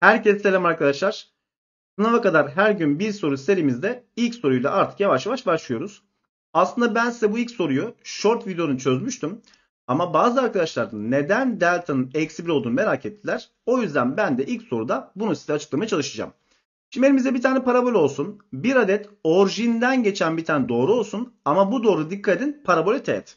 Herkese selam arkadaşlar. Sınava kadar her gün bir soru serimizde ilk soruyla artık yavaş yavaş başlıyoruz. Aslında ben size bu ilk soruyu short videonun çözmüştüm. Ama bazı arkadaşlar neden delta'nın eksi 1 olduğunu merak ettiler. O yüzden ben de ilk soruda bunu size açıklamaya çalışacağım. Şimdi elimizde bir tane parabol olsun. Bir adet orijinden geçen bir tane doğru olsun. Ama bu doğru dikkat edin parabole teğet.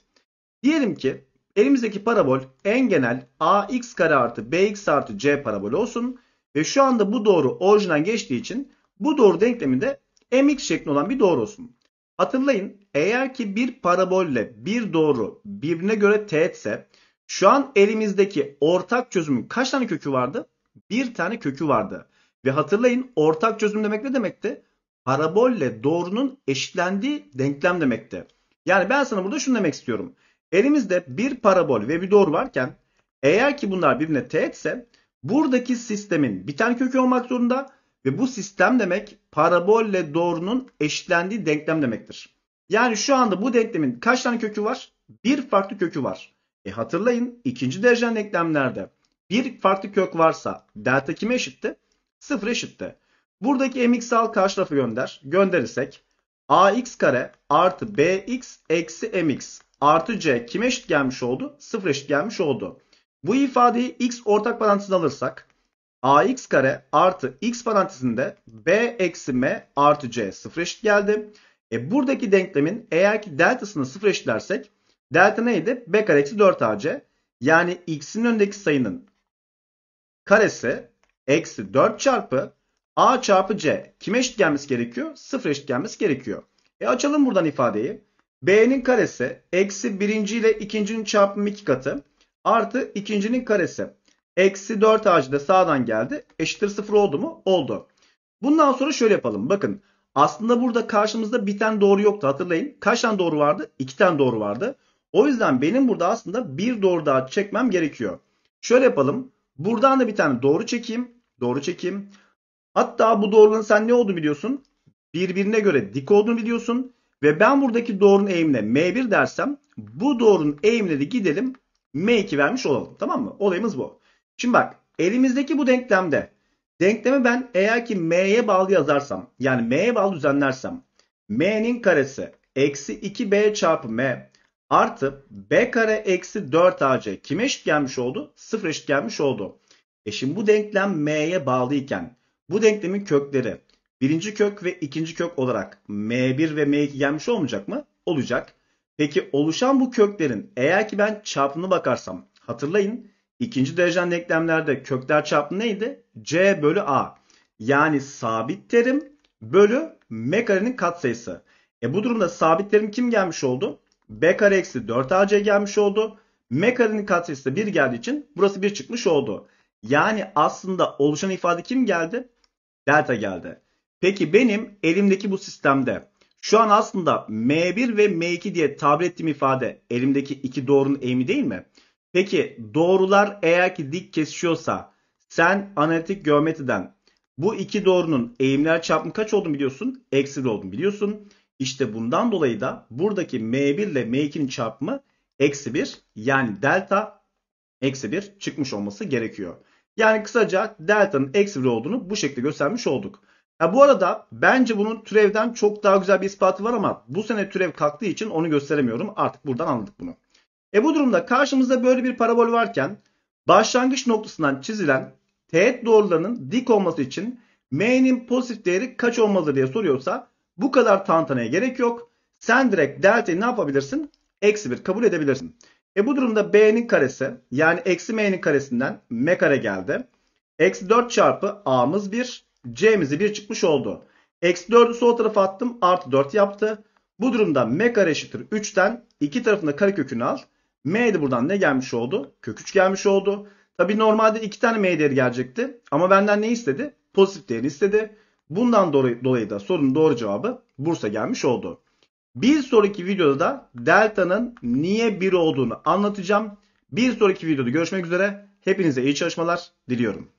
Diyelim ki elimizdeki parabol en genel ax kare artı bx artı c parabol olsun. Ve şu anda bu doğru orijinden geçtiği için bu doğru denklemi de mx şeklinde olan bir doğru olsun. Hatırlayın eğer ki bir parabolle bir doğru birbirine göre teğetse şu an elimizdeki ortak çözümün kaç tane kökü vardı? Bir tane kökü vardı. Ve hatırlayın ortak çözüm demek ne demekti? Parabolle doğrunun eşitlendiği denklem demekti. Yani ben sana burada şunu demek istiyorum. Elimizde bir parabol ve bir doğru varken eğer ki bunlar birbirine teğetse Buradaki sistemin bir biten kökü olmak zorunda ve bu sistem demek parabolle doğrunun eşitlendiği denklem demektir. Yani şu anda bu denklemin kaç tane kökü var? Bir farklı kökü var. E hatırlayın ikinci derecen denklemlerde bir farklı kök varsa delta kime eşitti? Sıfır eşitti. Buradaki mx'al karşı tarafa gönder. Gönderirsek ax kare artı bx eksi mx artı c kime eşit gelmiş oldu? Sıfır eşit gelmiş oldu. Bu ifadeyi x ortak parantezine alırsak ax kare artı x parantezinde b eksi m artı c sıfır eşit geldi. E buradaki denklemin eğer ki deltasını sıfır eşitlersek delta neydi? b kare eksi 4 ac. Yani x'in önündeki sayının karesi eksi 4 çarpı a çarpı c. Kime eşit gelmesi gerekiyor? Sıfır eşit gelmesi gerekiyor. E açalım buradan ifadeyi. b'nin karesi eksi birinci ile ikincinin çarpımı iki katı artı ikincinin karesi. Eksi 4ac de sağdan geldi. Eşittir 0 oldu mu? Oldu. Bundan sonra şöyle yapalım. Bakın aslında burada karşımızda bir tane doğru yoktu hatırlayın. Kaç tane doğru vardı? 2 tane doğru vardı. O yüzden benim burada aslında bir doğru daha çekmem gerekiyor. Şöyle yapalım. Buradan da bir tane doğru çekeyim. Doğru çekeyim. Hatta bu doğrunun sen ne olduğunu biliyorsun. Birbirine göre dik olduğunu biliyorsun. Ve ben buradaki doğrunun eğimine M1 dersem bu doğrunun eğimleri gidelim M2 vermiş olalım. Tamam mı? Olayımız bu. Şimdi bak elimizdeki bu denklemde denklemi ben eğer ki M'ye bağlı yazarsam yani M'ye bağlı düzenlersem M'nin karesi eksi 2B çarpı M artı B kare eksi 4AC kime eşit gelmiş oldu? Sıfır eşit gelmiş oldu. E şimdi bu denklem M'ye bağlıyken bu denklemin kökleri birinci kök ve ikinci kök olarak M1 ve M2 gelmiş olmayacak mı? Olacak. Peki oluşan bu köklerin eğer ki ben çarpımına bakarsam hatırlayın ikinci derecen denklemlerde kökler çarpımı neydi? C bölü A. Yani sabit terim bölü M karenin katsayısı. E bu durumda sabit terim kim gelmiş oldu? B kare eksi 4AC gelmiş oldu. M karenin katsayısı da 1 geldiği için burası 1 çıkmış oldu. Yani aslında oluşan ifade kim geldi? Delta geldi. Peki benim elimdeki bu sistemde şu an aslında M1 ve M2 diye tabir ettiğim ifade elimdeki iki doğrunun eğimi değil mi? Peki doğrular eğer ki dik kesişiyorsa sen analitik geometriden bu iki doğrunun eğimler çarpımı kaç olduğunu biliyorsun? Eksi olduğunu biliyorsun. İşte bundan dolayı da buradaki M1 ile M2'nin çarpımı eksi 1 yani delta eksi 1 çıkmış olması gerekiyor. Yani kısaca delta'nın eksi 1 olduğunu bu şekilde göstermiş olduk. Ya bu arada bence bunun türevden çok daha güzel bir ispatı var ama bu sene türev kalktığı için onu gösteremiyorum. Artık buradan anladık bunu. E bu durumda karşımızda böyle bir parabol varken başlangıç noktasından çizilen teğet doğrularının dik olması için m'nin pozitif değeri kaç olmalı diye soruyorsa bu kadar tantanaya gerek yok. Sen direkt delta'yı ne yapabilirsin? Eksi 1 kabul edebilirsin. E bu durumda b'nin karesi yani eksi m'nin karesinden m kare geldi. Eksi 4 çarpı a'mız 1 C'mizi 1 çıkmış oldu. Eksi 4'ü sol tarafa attım. Artı 4 yaptı. Bu durumda m kare eşittir 3'ten iki tarafında kare kökünü al. M buradan ne gelmiş oldu? Kök 3 gelmiş oldu. Tabi normalde iki tane m değeri gelecekti. Ama benden ne istedi? Pozitif değeri istedi. Bundan dolayı, dolayı da sorunun doğru cevabı Bursa gelmiş oldu. Bir sonraki videoda da delta'nın niye 1 olduğunu anlatacağım. Bir sonraki videoda görüşmek üzere. Hepinize iyi çalışmalar diliyorum.